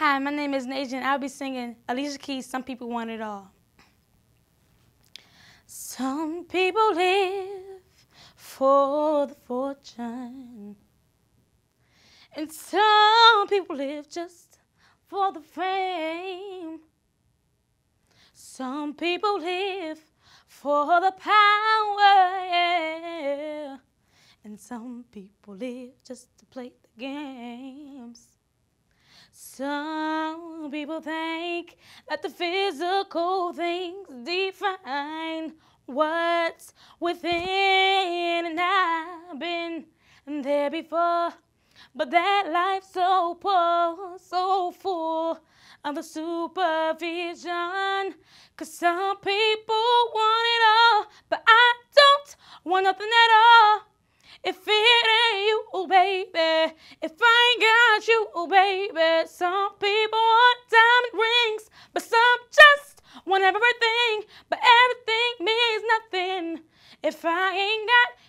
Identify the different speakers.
Speaker 1: Hi, my name is Naja, and I'll be singing Alicia Keys, Some People Want It All. Some people live for the fortune, and some people live just for the fame. Some people live for the power, yeah. and some people live just to play the games. Some people think that the physical things define what's within, and I've been there before. But that life's so poor, so full of the supervision. Cause some people want it all, but I don't want nothing at all. If it ain't you, oh, baby, if I ain't got without you, oh baby. Some people want diamond rings, but some just want everything. But everything means nothing if I ain't got